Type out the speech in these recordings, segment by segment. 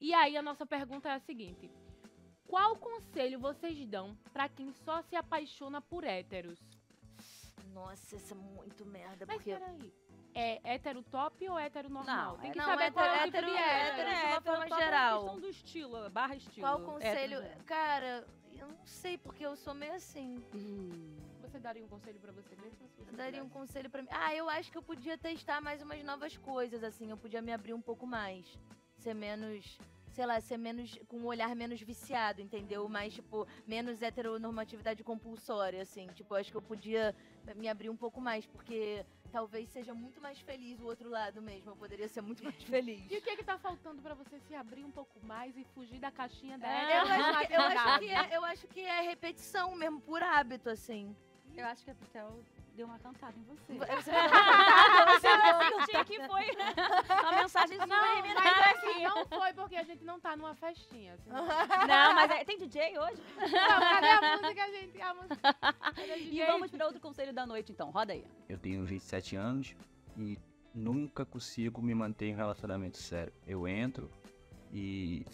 E aí a nossa pergunta é a seguinte: qual conselho vocês dão para quem só se apaixona por héteros? Nossa, isso é muito merda. Mas porque... peraí. É hétero top ou hétero normal? Não, Tem que não, saber hétero, qual é o tipo hétero, de hétero. É, hétero, é, é geral. É questão do estilo, barra estilo. Qual conselho? Hétero. Cara, eu não sei, porque eu sou meio assim. Hum. Você daria um conselho para você mesmo? Se você daria um conselho para mim. Ah, eu acho que eu podia testar mais umas novas coisas, assim. Eu podia me abrir um pouco mais ser menos sei lá, ser menos. com um olhar menos viciado, entendeu? Mais, tipo, menos heteronormatividade compulsória, assim. Tipo, acho que eu podia me abrir um pouco mais, porque talvez seja muito mais feliz o outro lado mesmo. Eu poderia ser muito mais feliz. e o que é que tá faltando para você se abrir um pouco mais e fugir da caixinha é. da eu, acho que, eu, acho que é, eu acho que é repetição mesmo, por hábito, assim. Eu uhum. acho que a Pitel deu uma cantada em você. Você deu uma cantada, que foi né? a mensagem de não, é mas é assim, não foi porque a gente não tá numa festinha. Assim. Não, mas é, tem DJ hoje? Não, cadê a música, gente? A música. E vamos para outro conselho da noite, então. Roda aí. Eu tenho 27 anos e nunca consigo me manter em um relacionamento sério. Eu entro e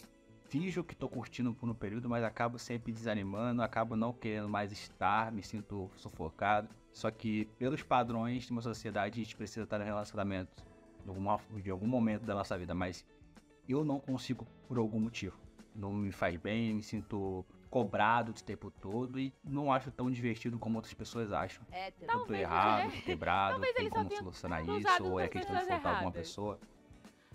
finjo que tô curtindo por um período, mas acabo sempre desanimando, acabo não querendo mais estar, me sinto sufocado. Só que pelos padrões de uma sociedade, a gente precisa estar em relacionamento de algum momento da nossa vida, mas eu não consigo por algum motivo. Não me faz bem, me sinto cobrado o tempo todo e não acho tão divertido como outras pessoas acham. É, eu talvez, errado, é. quebrado, Talvez tem como solucionar isso, ou é questão de faltar alguma pessoa.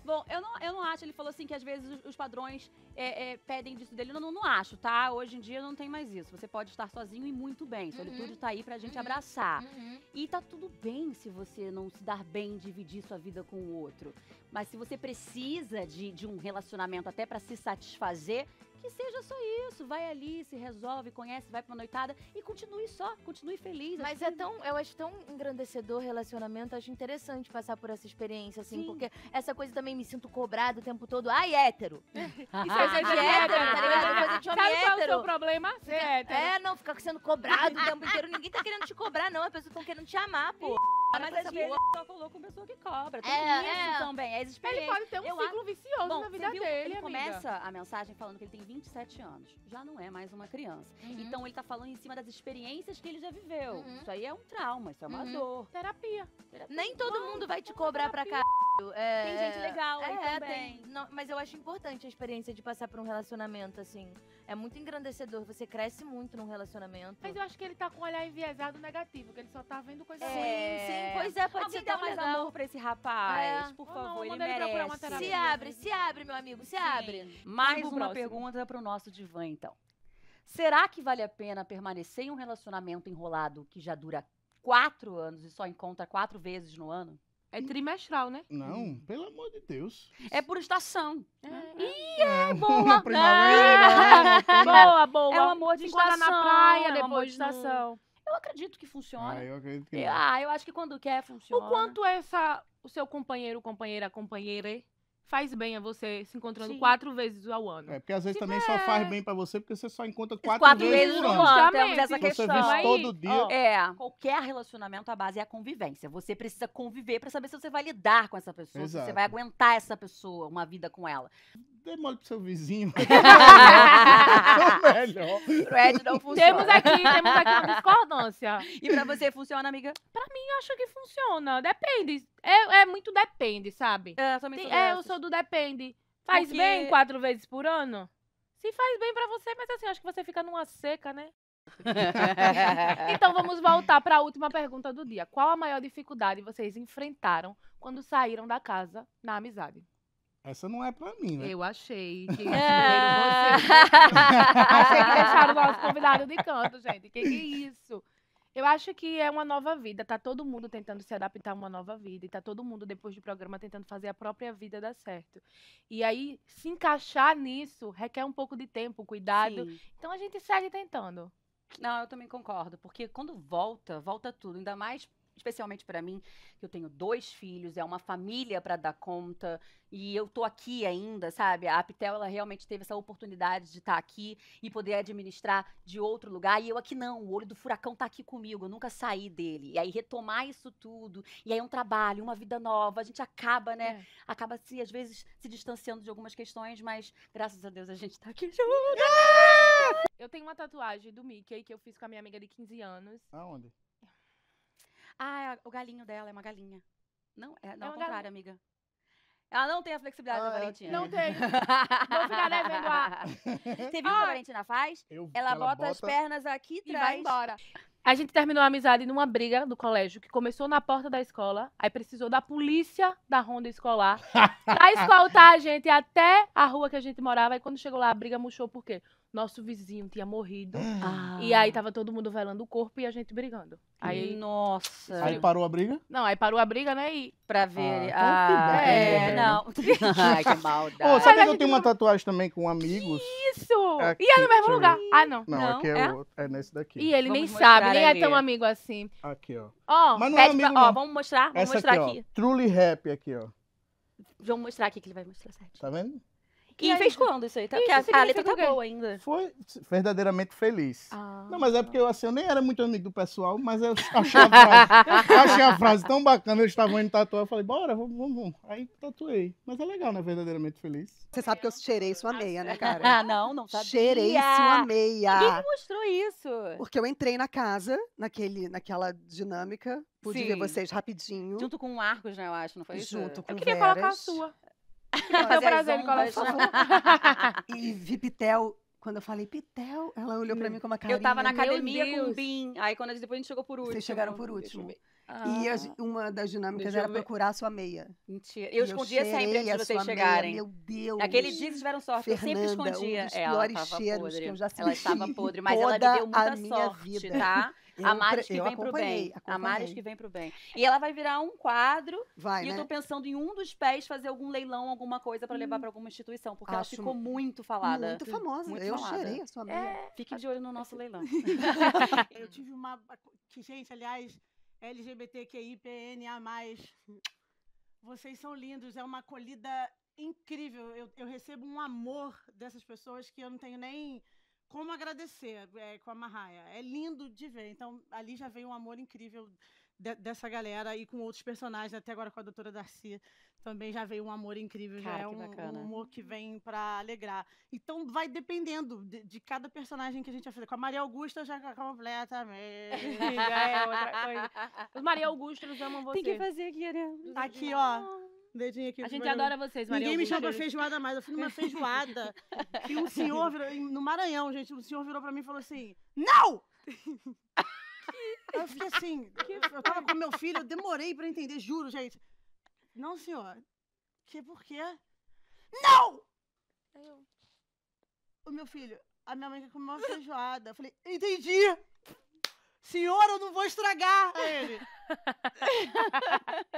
Bom, eu não, eu não acho, ele falou assim que às vezes os, padrões é, é, pedem disso dele. Eu não, não acho, tá? Hoje em dia não tem mais isso. Você pode estar sozinho e muito bem. Uhum. Solitude uhum. tá aí pra gente uhum. abraçar. Uhum. E tá tudo bem se você não se dar bem em dividir sua vida com o outro. Mas se você precisa de, de um relacionamento até para se satisfazer, que seja só isso. Vai ali, se resolve, conhece, vai pra uma noitada e continue só, continue feliz. Mas é assim, tão, eu acho tão engrandecedor relacionamento, acho interessante passar por essa experiência, assim, Sim. porque essa coisa também me sinto cobrado o tempo todo. Ai, hétero. Isso é, é de hétero, tá ligado? Coisa de homem Sabe hétero. qual é o seu problema? Ser é, hétero. É, não, ficar sendo cobrado o tempo inteiro. Ninguém tá querendo te cobrar, não. As pessoas estão querendo te amar, pô. Ah, mas essa vezes é só colou com pessoa que cobra. Tem é, isso é. também, é Ele pode ter um eu ciclo a... vicioso Bom, na vida viu, dele, Ele amiga. começa a mensagem falando que ele tem 27 anos. Já não é mais uma criança. Uhum. Então ele tá falando em cima das experiências que ele já viveu. Uhum. Isso aí é um trauma, isso é uma uhum. dor. Terapia. terapia. Nem todo Bom, mundo vai te cobrar terapia. pra cá. É, tem gente legal é, também. Tem, não, mas eu acho importante a experiência de passar por um relacionamento, assim. É muito engrandecedor, você cresce muito num relacionamento. Mas eu acho que ele tá com um olhar enviesado negativo, que ele só tá vendo coisa é... ruim. Sim, pois é, pode Alguém ser mais legal. amor pra esse rapaz, é. por favor, não, ele merece. Ele se abre, se abre, meu amigo, se Sim. abre. Mais uma próximo. pergunta pro nosso divã, então. Será que vale a pena permanecer em um relacionamento enrolado que já dura quatro anos e só encontra quatro vezes no ano? É trimestral, né? Não, hum. pelo amor de Deus. É por estação. Ah, é. Ah. Ih, é, boa. Primavera. É. Né? Boa, boa. É o amor de tá estação. na praia, é depois é amor de estação. No... Eu acredito que funciona. Ah, eu acredito que Ah, eu acho que quando quer, funciona. O quanto essa, o seu companheiro, companheira, companheira faz bem a você se encontrando Sim. quatro vezes ao ano. É, porque às vezes também é. só faz é. bem para você porque você só encontra quatro, quatro vezes, vezes no ano. ano. essa questão. Você todo dia. é. Qualquer relacionamento, a base é a convivência. Você precisa conviver para saber se você vai lidar com essa pessoa, Exato. se você vai aguentar essa pessoa, uma vida com ela dê mole pro seu vizinho. melhor. Fred não funciona. Temos aqui, temos aqui uma discordância. E pra você funciona, amiga? Pra mim, acho que funciona. Depende. É, é muito depende, sabe? É, eu sou Tem, é, eu sou do depende. Faz Porque... bem quatro vezes por ano? Se faz bem pra você, mas assim, acho que você fica numa seca, né? então vamos voltar para a última pergunta do dia. Qual a maior dificuldade vocês enfrentaram quando saíram da casa na amizade? essa não é pra mim, né? Eu achei que é... Achei que deixaram o nosso convidado de canto, gente. Que que é isso? Eu acho que é uma nova vida. Tá todo mundo tentando se adaptar a uma nova vida. E tá todo mundo, depois do programa, tentando fazer a própria vida dar certo. E aí, se encaixar nisso requer um pouco de tempo, cuidado. Sim. Então a gente segue tentando. Não, eu também concordo, porque quando volta, volta tudo. Ainda mais especialmente para mim, que eu tenho dois filhos, é uma família para dar conta, e eu tô aqui ainda, sabe? A Aptel, ela realmente teve essa oportunidade de estar tá aqui e poder administrar de outro lugar, e eu aqui não, o olho do furacão tá aqui comigo, eu nunca saí dele. E aí retomar isso tudo, e aí é um trabalho, uma vida nova, a gente acaba, né? É. Acaba se, às vezes, se distanciando de algumas questões, mas graças a Deus a gente tá aqui junto. Eu tenho uma tatuagem do Mickey que eu fiz com a minha amiga de 15 anos. Aonde? Ah, é o galinho dela é uma galinha. Não, é, não é ao contrário, galinha. amiga. Ela não tem a flexibilidade ah, da Valentina. Não tem. Vou ficar devendo a... Você viu o ah, que a Valentina faz? Eu, ela, ela bota, bota, as pernas aqui e vai embora. A gente terminou a amizade numa briga do colégio que começou na porta da escola, aí precisou da polícia da ronda escolar pra escoltar a gente até a rua que a gente morava. E quando chegou lá, a briga murchou por quê? nosso vizinho tinha morrido. Ah. E aí tava todo mundo velando o corpo e a gente brigando. Aí, nossa. Aí parou a briga? Não, aí parou a briga, né? E... Pra ver. Ah, então ah é, né, não. Ai, que maldade. Oh, sabe que eu tenho uma tatuagem também com amigos? Isso! Aqui, e é no mesmo lugar. Ah, não. Não, não aqui é, é? Outro, é nesse daqui. E ele vamos nem sabe, nem é tão amigo assim. Aqui, ó. Ó, oh, Mas não é amigo, pra... não. ó, vamos mostrar, vamos Essa mostrar aqui. aqui. Ó, Truly Happy aqui, ó. Vamos mostrar aqui que ele vai mostrar certo. Tá vendo? E, e fez quando isso aí? Tá, isso, a, a letra tá boa ainda. Foi verdadeiramente feliz. Ah, não, mas é porque eu, assim, eu nem era muito amigo do pessoal, mas eu achei a frase, achei a frase tão bacana, eu estava indo tatuar, eu falei, bora, vamos, vamos. Aí tatuei. Mas é legal, né? Verdadeiramente feliz. Você sabe que eu cheirei sua assim, meia, né, é. cara? ah, não, não sabia. Cheirei sua meia. Quem mostrou isso? Porque eu entrei na casa, naquele, naquela dinâmica, pude Sim. ver vocês rapidinho. Junto com o Marcos, né, eu acho, não foi isso? Junto com o Eu queria Veras. colocar a sua. Foi é um é prazer, Nicolas. E Pitel. quando eu falei Pitel, ela olhou pra hum. mim com uma carinha. Eu tava na academia com o Bim. Aí quando a gente, depois a gente chegou por último. Vocês chegaram por último. Ah. E uma das dinâmicas era procurar a sua meia. Mentira. Eu escondia sempre antes de vocês chegarem. Meia, meu Deus. Naquele dia vocês tiveram sorte. Fernanda, eu sempre escondia. Um dos é, ela tava podre. eu já senti. Ela estava podre, mas ela me deu muita sorte, vida. tá? a Maris que vem pro bem. A Maris que vem pro bem. E ela vai virar um quadro. Vai, e né? eu tô né? pensando em um dos pés fazer algum leilão, alguma coisa para levar hum. para alguma instituição, porque Acho ela ficou muito falada. Muito famosa. Muito eu falada. cheirei a sua mãe. É, fique de olho no nosso leilão. eu tive uma. Que, gente, aliás, LGBTQIPNA. Vocês são lindos. É uma acolhida incrível. Eu, eu recebo um amor dessas pessoas que eu não tenho nem como agradecer é, com a Marraia. É lindo de ver. Então, ali já veio um amor incrível de, dessa galera e com outros personagens, até agora com a doutora Darcy. Também já veio um amor incrível, Cara, já é um, um, humor que vem para alegrar. Então, vai dependendo de, de, cada personagem que a gente vai fazer. Com a Maria Augusta já completamente. é outra coisa. Os Maria Augusta, eles amam você. Tem que fazer aqui, né? Tá aqui, ó. Ah. Dedinho aqui. A gente adora vocês, Maria. Ninguém me chama pra feijoada mais. Eu fui numa feijoada que um senhor, virou, no Maranhão, gente, um senhor virou pra mim e falou assim, não! Eu fiquei assim, eu tava com meu filho, eu demorei pra entender, juro, gente. Não, senhor. Que por quê? Não! Eu. O meu filho, a minha mãe quer comer uma feijoada. Eu falei, entendi! Senhor, eu não vou estragar a ele.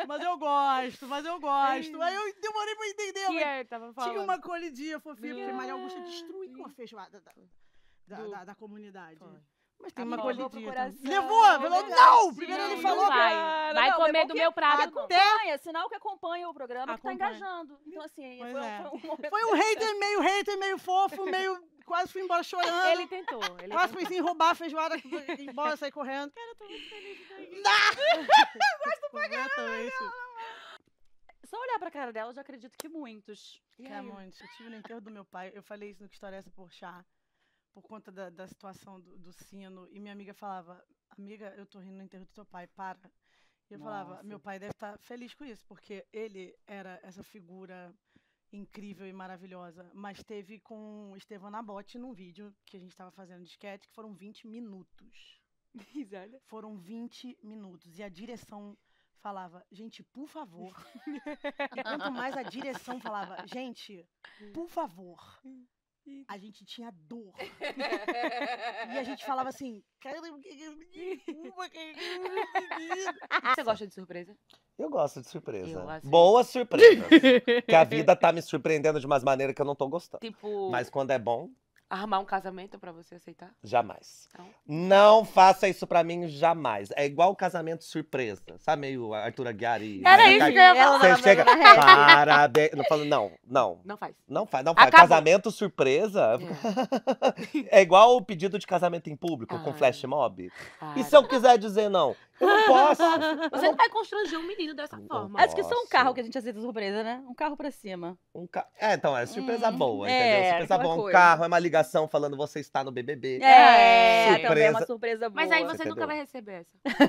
mas eu gosto, mas eu gosto. Aí eu demorei pra entender. tava Tinha uma colidia fofinha, porque Maria Augusta destruiu a feijoada da, da, da, da comunidade. Foi. Mas tem a uma colidia. Levou! Falou, não! Primeiro ele falou. Vai, vai não, comer do meu prato. Então. Acompanha, sinal que acompanha o programa, acompanha. que tá engajando. Então, assim, foi, é. foi, um momento... foi um hater meio hater, meio fofo, meio quase fui embora chorando. Ele tentou. Ele quase tentou. pensei assim, roubar a feijoada e embora, sair correndo. Cara, eu tô muito feliz Eu Gosto pra Só olhar pra cara dela, eu já acredito que muitos. é Cara, muitos. Eu tive no enterro do meu pai, eu falei isso no que história é essa por chá, por conta da, da situação do, do sino. E minha amiga falava, amiga, eu tô rindo no enterro do teu pai, para. E eu Nossa. falava, meu pai deve estar tá feliz com isso, porque ele era essa figura incrível e maravilhosa, mas teve com Estevão Nabote num vídeo que a gente estava fazendo de sketch, que foram 20 minutos. Exato. Foram 20 minutos. E a direção falava, gente, por favor. Quanto mais a direção falava, gente, por favor. Hum. A gente tinha dor. e a gente falava assim, cara, Você gosta de surpresa? Eu gosto de surpresa. Eu gosto de- Boas que a vida tá me surpreendendo de umas maneiras que eu não tô gostando. Tipo, Mas quando é bom, armar um casamento para você aceitar? Jamais. Não. não faça isso para mim jamais. É igual o casamento surpresa. Sabe meio Arthur Aguiar e... Era isso que eu ia falar. Você chega, é. parabéns. Não, falo, não, não. Não faz. Não faz, não faz. Casamento surpresa é. é igual o pedido de casamento em público com ah. flash mob. E se eu quiser dizer não? Eu não posso. Você não vai constranger um menino dessa forma. É posso. Acho que só um carro que a gente aceita surpresa, né? Um carro pra cima. Um ca... É, então, é surpresa hum, boa, é, entendeu? Surpresa boa. Coisa. Um carro, é uma ligação ligação falando você está no BBB. É, surpresa. também é uma surpresa boa. Mas aí você, nunca vai receber essa.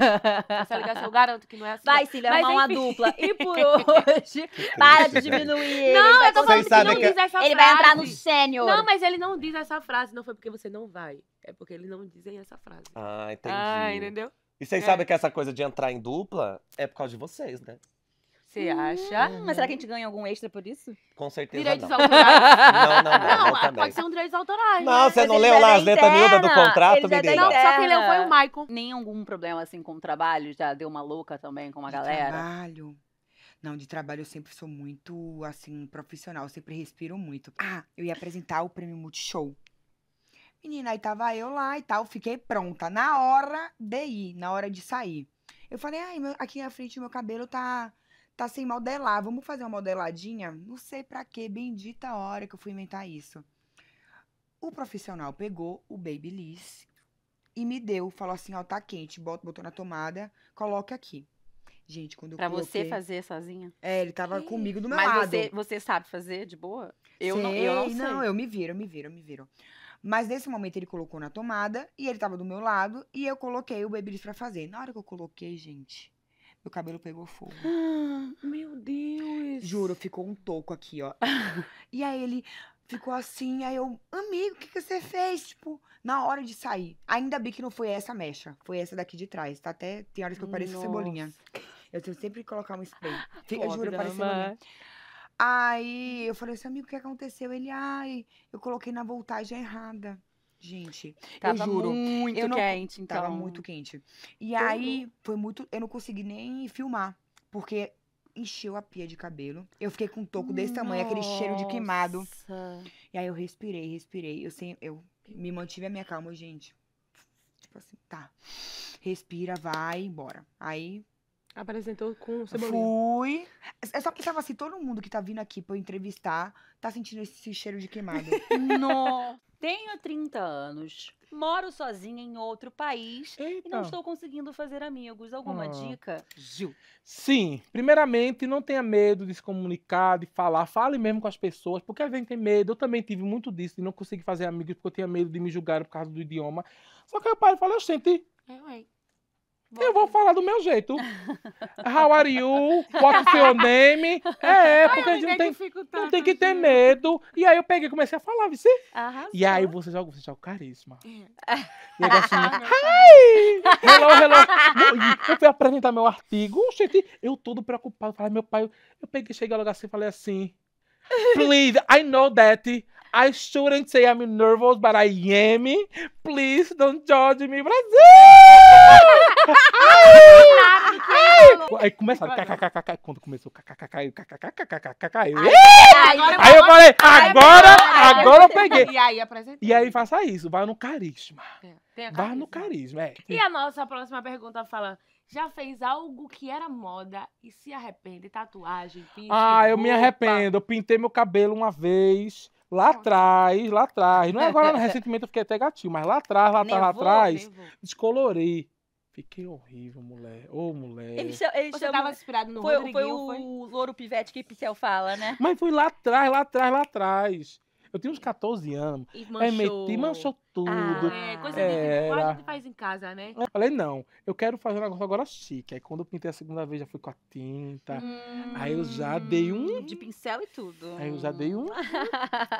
essa ligação, eu garanto que não é assim. Vai se vai uma dupla. E por hoje, para de diminuir. Não, eu tô falando que não que... diz essa ele frase. Ele vai entrar no sênior. Não, mas ele não diz essa frase. Não foi porque você não vai. É porque eles não dizem essa frase. Ah, entendi. Ah, entendeu? E vocês é. sabem que essa coisa de entrar em dupla é por causa de vocês, né? Você hum. acha? Hum, mas será que a gente ganha algum extra por isso? Com certeza Direitos não. Autorais. Não, não, não. não, não ah, pode também. ser autorais. Não, né? você não leu lá as letras miúdas do contrato, menina? Não, só quem leu foi o Maicon. Nem algum problema, assim, com o trabalho? Já deu uma louca também com a de galera? trabalho? Não, de trabalho eu sempre sou muito, assim, profissional. Eu sempre respiro muito. Ah, eu ia apresentar o Prêmio Multishow. Menina, aí tava eu lá e tal, fiquei pronta. Na hora de ir, na hora de sair. Eu falei, ai, meu, aqui na frente meu cabelo tá tá sem modelar. Vamos fazer uma modeladinha? Não sei pra que, bendita hora que eu fui inventar isso. O profissional pegou o Babyliss e me deu, falou assim, ó, tá quente, botou na tomada, coloca aqui. Gente, quando eu pra você fazer sozinha? É, ele tava comigo do meu mas lado. Mas você, você, sabe fazer de boa? Eu sei, não, eu não sei. Não, eu me viro, eu me viro, eu me viro. Mas nesse momento ele colocou na tomada e ele tava do meu lado e eu coloquei o babyliss para fazer. Na hora que eu coloquei, gente, meu cabelo pegou fogo. meu Deus! Juro, ficou um toco aqui, ó. e aí ele, ficou assim. Aí eu, amigo, o que, que você fez? Tipo, na hora de sair. Ainda bem que não foi essa mecha, foi essa daqui de trás. Tá até. Tem horas que eu pareço Nossa. cebolinha. Eu tenho sempre que colocar um spray. Fica, eu juro, pareço cebolinha. Aí eu falei assim, amigo, o que aconteceu? Ele, ai, eu coloquei na voltagem errada. Gente, tava eu juro, muito eu não, quente, então. Tava muito quente. E Tudo. aí foi muito. Eu não consegui nem filmar. Porque encheu a pia de cabelo. Eu fiquei com um toco desse Nossa. tamanho, aquele cheiro de queimado. E aí eu respirei, respirei. Eu, sem, eu me mantive a minha calma, gente. Tipo assim, tá. Respira, vai embora. Aí. Apresentou com cebolinha. Fui. Eu é, é só pensava assim: todo mundo que tá vindo aqui pra eu entrevistar tá sentindo esse cheiro de queimado. Nossa! Tenho 30 anos, moro sozinha em outro país Eita. e não estou conseguindo fazer amigos. Alguma ah. dica, Gil? Sim, primeiramente, não tenha medo de se comunicar, de falar. Fale mesmo com as pessoas, porque às vezes tem medo. Eu também tive muito disso, e não consegui fazer amigos porque eu tinha medo de me julgar por causa do idioma. Só que o pai fala, "Senti". é, Bom, eu vou falar do meu jeito. How are you? What's your name? É, porque Ai, a gente é não tem, não tem que tá, ter medo. E aí eu peguei e comecei a falar, você. E aí você joga, você joga o carisma. É. e aí assim, hi! Hello, hello. Eu fui apresentar meu artigo. eu todo preocupado. Falei, meu pai, eu peguei, cheguei logo assim e falei assim. Please, I know that I shouldn't say I'm nervous, but I am. Please don't judge me, Brasil! Aí começaram, kkkk, quando começou, kkkk, kkkk, Aí eu falei, agora, agora eu peguei. E aí apresentei. E aí faça isso, vai no carisma. vá no carisma, é, é. E a nossa próxima pergunta fala, já fez algo que era moda e se arrepende? Tatuagem, pinto, Ah, eu roupa. me arrependo. Eu pintei meu cabelo uma vez. Lá atrás, lá atrás. Não é agora, recentemente eu fiquei até gatinho, mas lá atrás, lá atrás, lá atrás, descolorei Fiquei horrível, mulher. Ô, oh, mulher. Ele, chama, ele Você chama... inspirado no foi, Rodriguinho, foi o Louro Pivete que Pincel fala, né? Mas foi lá atrás, lá atrás, lá atrás. Eu tinha uns 14 anos. E manchou. Aí meti, manchou tudo. Ah, é, coisa é, era... que a gente faz em casa, né? Eu falei, não, eu quero fazer um negócio agora chique. Aí quando eu pintei a segunda vez, já fui com a tinta. Hum, aí eu já dei hum, um. De pincel e tudo. Aí eu já dei um.